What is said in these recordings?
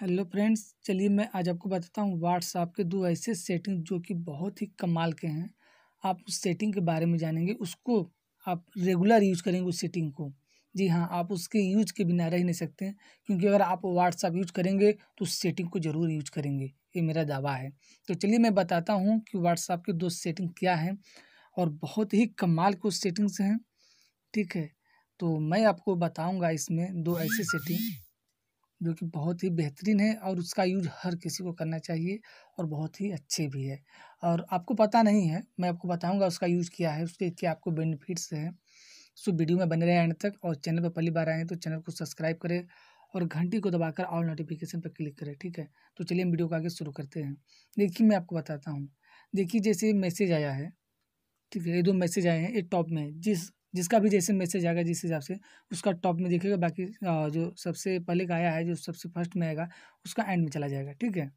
hello friends चलिए मैं आज आपको बताता हूँ व्हाट्सएप के दो ऐसे सेटिंग जो कि बहुत ही कमाल के हैं आप उस सेटिंग के बारे में जानेंगे उसको आप रेगुलर यूज करेंगे उस सेटिंग को जी हाँ आप उसके यूज के बिना रह नहीं सकते हैं क्योंकि अगर आप व्हाट्सएप यूज करेंगे तो उस सेटिंग को ज़रूर यूज करेंगे ये मेरा दावा है तो चलिए मैं बताता हूँ कि व्हाट्सएप के दो सेटिंग क्या हैं और बहुत ही कमाल के उस सेटिंग्स हैं ठीक है तो मैं आपको बताऊँगा इसमें दो ऐसी सेटिंग जो कि बहुत ही बेहतरीन है और उसका यूज हर किसी को करना चाहिए और बहुत ही अच्छे भी है और आपको पता नहीं है मैं आपको बताऊंगा उसका यूज किया है उसके क्या आपको बेनिफिट्स हैं सो वीडियो में बने रहे एंड तक और चैनल पर पहली बार आए तो चैनल को सब्सक्राइब करें और घंटी को दबाकर ऑल नोटिफिकेशन पर क्लिक करें ठीक है तो चलिए हम वीडियो को आगे शुरू करते हैं देखिए मैं आपको बताता हूँ देखिए जैसे मैसेज आया है ठीक है ये दो मैसेज आए हैं ये टॉप में जिस जिसका भी जैसे मैसेज आएगा जिस हिसाब से उसका टॉप में देखेगा बाकी जो सबसे पहले का आया है जो सबसे फर्स्ट में आएगा उसका एंड में चला जाएगा ठीक है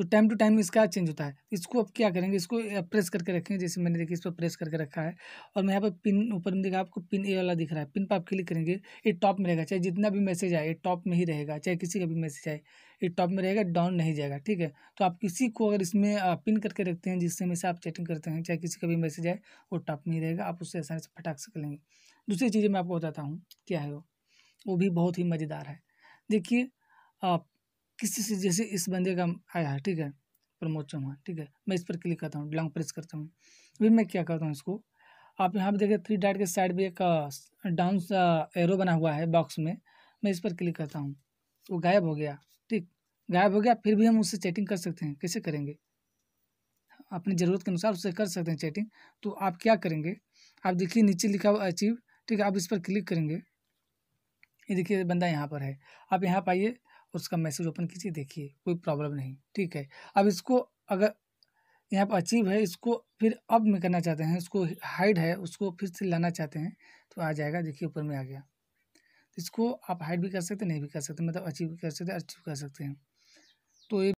तो टाइम टू टाइम इसका चेंज होता है इसको आप क्या करेंगे इसको प्रेस करके रखेंगे जैसे मैंने देखिए इस पर प्रेस करके रखा है और मैं यहाँ पर पिन ऊपर में देखा आपको पिन ए वाला दिख रहा है पिन पर आप क्लिक करेंगे ये टॉप में रहेगा चाहे जितना भी मैसेज आए ये टॉप में ही रहेगा चाहे किसी का भी मैसेज आए ये टॉप में रहेगा डाउन नहीं जाएगा ठीक है तो आप किसी को अगर इसमें पिन करके रखते हैं जिससे हमेशा आप चैटिंग करते हैं चाहे किसी का भी मैसेज आए वो टॉप में ही रहेगा आप उससे आसानी से फटाक सक लेंगे दूसरी चीज़ें मैं आपको बताता हूँ क्या है वो वो भी बहुत ही मज़ेदार है देखिए किसी से जैसे इस बंदे का आया हाँ, है हाँ, ठीक है प्रमोद चौहान ठीक है मैं इस पर क्लिक करता हूँ लॉन्ग प्रेस करता हूँ अभी मैं क्या करता हूँ इसको आप यहाँ पे देखें थ्री डाट के साइड भी एक डाउन एरो बना हुआ है बॉक्स में मैं इस पर क्लिक करता हूँ वो गायब हो गया ठीक गायब हो गया फिर भी हम उससे चैटिंग कर सकते हैं कैसे करेंगे अपनी ज़रूरत के अनुसार उससे कर सकते हैं चैटिंग तो आप क्या करेंगे आप देखिए नीचे लिखा हुआ अचीव ठीक है आप इस पर क्लिक करेंगे ये देखिए बंदा यहाँ पर है आप यहाँ पाइए उसका मैसेज ओपन कीजिए देखिए कोई प्रॉब्लम नहीं ठीक है अब इसको अगर यहाँ पर अचीव है इसको फिर अब में करना चाहते हैं इसको हाइड है उसको फिर से लाना चाहते हैं तो आ जाएगा देखिए ऊपर में आ गया इसको आप हाइड भी कर सकते नहीं भी कर सकते मतलब अचीव भी कर सकते अचीव कर सकते हैं तो ये